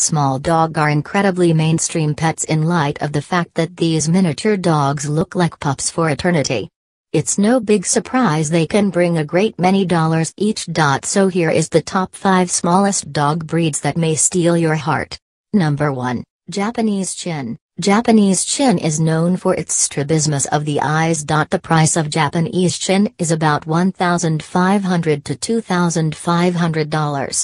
Small dog are incredibly mainstream pets in light of the fact that these miniature dogs look like pups for eternity. It's no big surprise they can bring a great many dollars each. So here is the top 5 smallest dog breeds that may steal your heart. Number 1, Japanese Chin. Japanese Chin is known for its strabismus of the eyes. The price of Japanese Chin is about $1,500 to $2,500.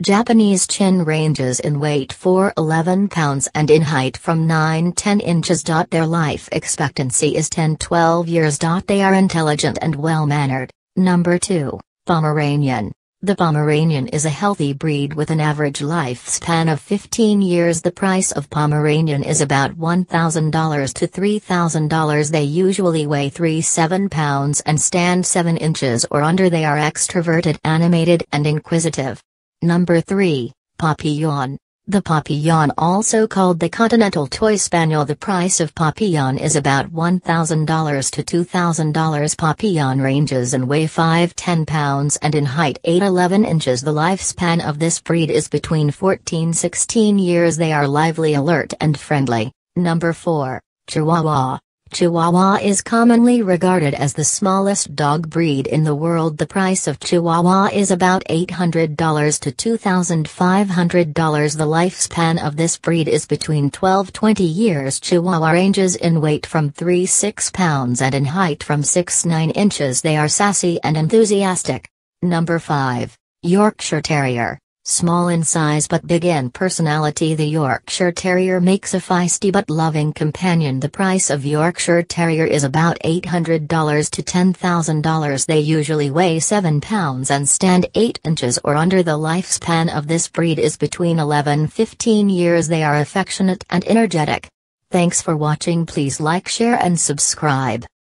Japanese chin ranges in weight 4 11 pounds and in height from 9 10 inches. Their life expectancy is 10 12 years. They are intelligent and well mannered. Number 2, Pomeranian. The Pomeranian is a healthy breed with an average lifespan of 15 years. The price of Pomeranian is about $1,000 to $3,000. They usually weigh 3-7 pounds and stand 7 inches or under. They are extroverted, animated and inquisitive. Number 3, Papillon. The Papillon also called the Continental Toy Spaniel the price of Papillon is about $1,000 to $2,000 Papillon ranges in weigh 5-10 pounds and in height 8-11 inches the lifespan of this breed is between 14-16 years they are lively alert and friendly. Number 4, Chihuahua. Chihuahua is commonly regarded as the smallest dog breed in the world. The price of Chihuahua is about $800 to $2,500. The lifespan of this breed is between 12 20 years. Chihuahua ranges in weight from 3 6 pounds and in height from 6 9 inches. They are sassy and enthusiastic. Number 5 Yorkshire Terrier Small in size but big in personality, the Yorkshire Terrier makes a feisty but loving companion. The price of Yorkshire Terrier is about $800 to $10,000. They usually weigh 7 pounds and stand 8 inches or under. The lifespan of this breed is between 11 15 years. They are affectionate and energetic. Thanks for watching. Please like, share, and subscribe.